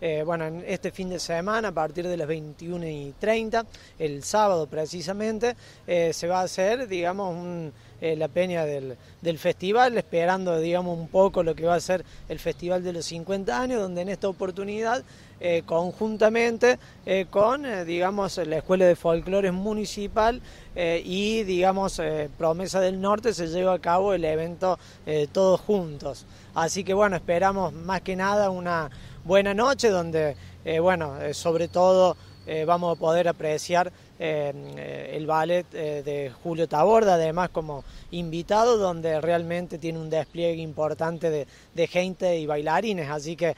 Eh, bueno, en este fin de semana, a partir de las 21 y 30, el sábado precisamente, eh, se va a hacer, digamos, un eh, la peña del, festival, esperando, digamos, un poco lo que va a ser el Festival de los 50 años, donde en esta oportunidad, eh, conjuntamente eh, con, digamos, la Escuela de Folclores Municipal y, digamos, Promesa del Norte, se lleva a cabo el evento todos juntos. Así que, bueno, esperamos más que nada una buena noche donde, bueno, sobre todo eh, vamos a poder apreciar eh, eh, el ballet de Julio Taborda, además como invitado, donde realmente tiene un despliegue importante de, gente y bailarines, así que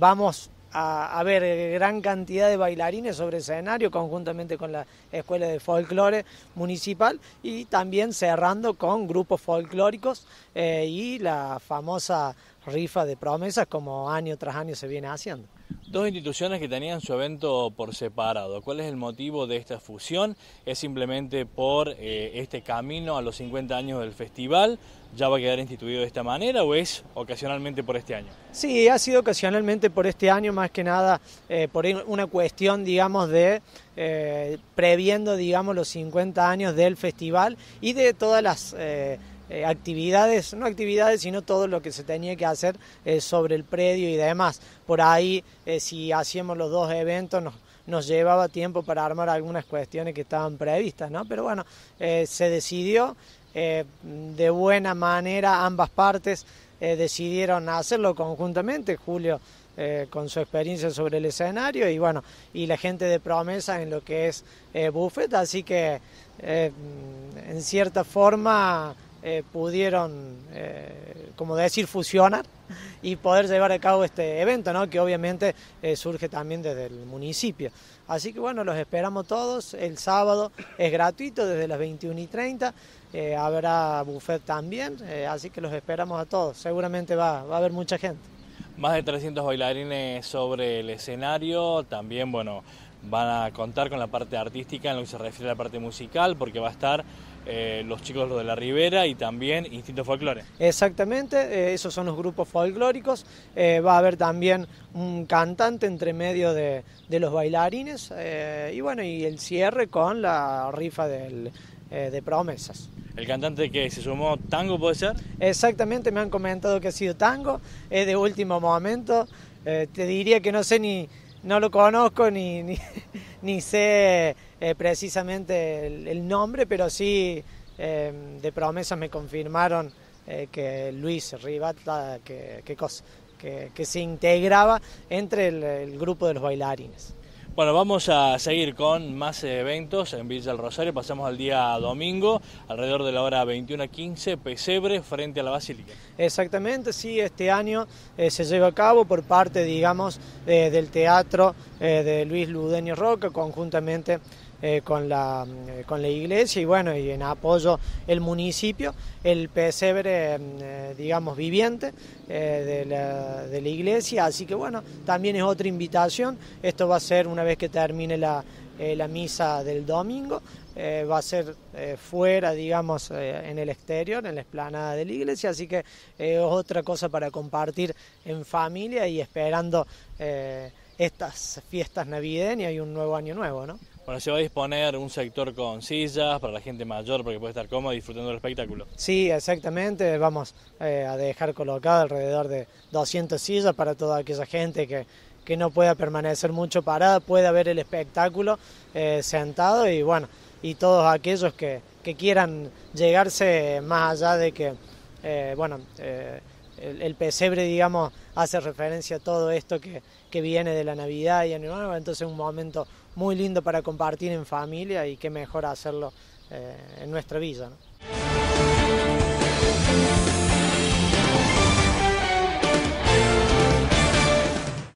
vamos a, a, ver gran cantidad de bailarines sobre escenario, conjuntamente con la Escuela de Folclore Municipal, y también cerrando con grupos folclóricos y la famosa rifa de promesas como año tras año se viene haciendo dos instituciones que tenían su evento por separado. ¿Cuál es el motivo de esta fusión? Es simplemente por eh, este camino a los 50 años del festival. ¿Ya va a quedar instituido de esta manera o es ocasionalmente por este año? Sí, ha sido ocasionalmente por este año, más que nada eh, por una cuestión, digamos, de eh, previendo, digamos, los 50 años del festival y de todas las eh, actividades, no actividades, sino todo lo que se tenía que hacer eh, sobre el predio y demás. Por ahí, eh, si hacíamos los dos eventos, nos, nos, llevaba tiempo para armar algunas cuestiones que estaban previstas, ¿no? Pero bueno, se decidió de buena manera, ambas partes decidieron hacerlo conjuntamente, Julio. con su experiencia sobre el escenario y bueno, y la gente de promesa en lo que es Buffet, así que en cierta forma eh, pudieron, eh, como decir, fusionar y poder llevar a cabo este evento, ¿no? que obviamente eh, surge también desde el municipio. Así que bueno, los esperamos todos. El sábado es gratuito desde las 21 y 30. habrá buffet también, así que los esperamos a todos. Seguramente va, va a haber mucha gente. Más de 300 bailarines sobre el escenario, también bueno, van a contar con la parte artística en lo que se refiere a la parte musical, porque va a estar eh, los chicos de la Ribera y también Instinto Folclore. Exactamente, eh, esos son los grupos folclóricos. Eh, va a haber también un cantante entre medio de, los bailarines y bueno, y el cierre con la rifa de promesas. El cantante que se sumó tango, ¿puede ser? Exactamente, me han comentado que ha sido tango, es de último momento. te diría que no sé ni, no lo conozco ni, ni sé eh, precisamente el, nombre, pero sí eh, de promesa me confirmaron eh, que Luis Ribata, que, se integraba entre el, grupo de los bailarines. Bueno, vamos a seguir con más eventos en Villa del Rosario. Pasamos al día domingo, alrededor de la hora 21.15, Pesebre, frente a la Basílica. Exactamente, sí, este año se lleva a cabo por parte, digamos, del Teatro de Luis Ludeño Roca, conjuntamente eh, con, la, eh, con la iglesia y bueno, y en apoyo el municipio, el pesebre, eh, digamos, viviente de la, iglesia. Así que bueno, también es otra invitación. Esto va a ser una vez que termine la, misa del domingo. va a ser fuera, digamos, en el exterior, en la explanada de la iglesia, así que es otra cosa para compartir en familia y esperando estas fiestas navideñas y un nuevo año nuevo, ¿no? Bueno, se va a disponer un sector con sillas para la gente mayor porque puede estar cómoda disfrutando del espectáculo. Sí, exactamente. Vamos eh, a dejar colocado alrededor de 200 sillas para toda aquella gente que, que no pueda permanecer mucho parada, pueda ver el espectáculo eh, sentado y bueno, y todos aquellos que, quieran llegarse más allá de que, eh, bueno, el, pesebre, digamos, hace referencia a todo esto que, viene de la Navidad y Año Nuevo, entonces es un momento muy lindo para compartir en familia y qué mejor hacerlo eh, en nuestra villa.